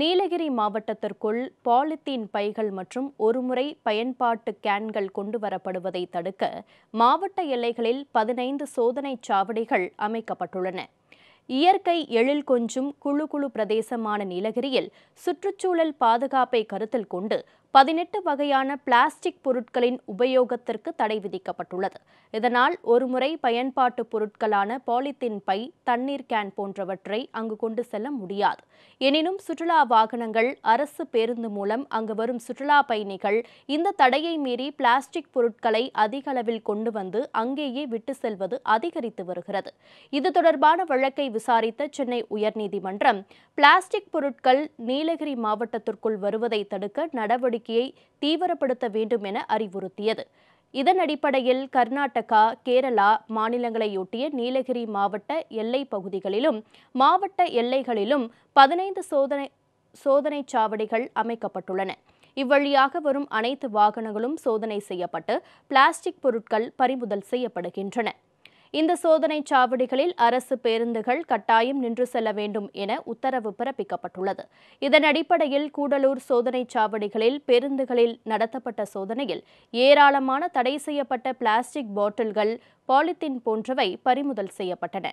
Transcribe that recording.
Nilgiri மாவட்டத்திற்குள் polythene பைகள் மற்றும் ஒருமுறை பயன்பாட்டு கேன்கள் கொண்டு வரப்படுவதை தடுக்க மாவட்ட எல்லைகளில் பதினைந்து சோதனை சாவடிகள் அமைக்கப்பட்டுள்ளன இயற்கை எழில் கொஞ்சும் குழு குழு பிரதேசமான நீலகிரியில் சுற்றுச்சூழல் பாதுகாப்பை கருத்தில் கொண்டு பதினெட்டு வகையான பிளாஸ்டிக் பொருட்களின் உபயோகத்திற்கு தடை விதிக்கப்பட்டுள்ளது இதனால் ஒருமுறை பயன்பாட்டு பொருட்களான பாலித்தீன் பை தண்ணீர் கேன் போன்றவற்றை அங்கு கொண்டு செல்ல முடியாது எனினும் சுற்றுலா வாகனங்கள் அரசு பேருந்து மூலம் அங்கு வரும் சுற்றுலா பயணிகள் இந்த தடையை மீறி பிளாஸ்டிக் பொருட்களை அதிக அளவில் கொண்டு வந்து அங்கேயே விட்டு செல்வது அதிகரித்து வருகிறது இது தொடர்பான வழக்கை விசாரித்த சென்னை உயர்நீதிமன்றம் பிளாஸ்டிக் பொருட்கள் நீலகிரி மாவட்டத்திற்குள் வருவதை தடுக்க நடவடிக்கை நடவடிக்கையை தீவிரப்படுத்த வேண்டும் என அறிவுறுத்தியது இதன் அடிப்படையில் கர்நாடகா கேரளா மாநிலங்களையொட்டிய நீலகிரி மாவட்ட எல்லை பகுதிகளிலும் மாவட்ட எல்லைகளிலும் பதினைந்து சோதனை சோதனை சாவடிகள் அமைக்கப்பட்டுள்ளன இவ்வழியாக வரும் அனைத்து வாகனங்களும் சோதனை செய்யப்பட்டு பிளாஸ்டிக் பொருட்கள் பறிமுதல் செய்யப்படுகின்றன இந்த சோதனை சாவடிகளில் அரசு பேருந்துகள் கட்டாயம் நின்று செல்ல வேண்டும் என உத்தரவு பிறப்பிக்கப்பட்டுள்ளது இதன் அடிப்படையில் கூடலூர் சோதனை சாவடிகளில் பேருந்துகளில் நடத்தப்பட்ட சோதனையில் ஏராளமான தடை செய்யப்பட்ட பிளாஸ்டிக் பாட்டில்கள் பாலித்தீன் போன்றவை பறிமுதல் செய்யப்பட்டன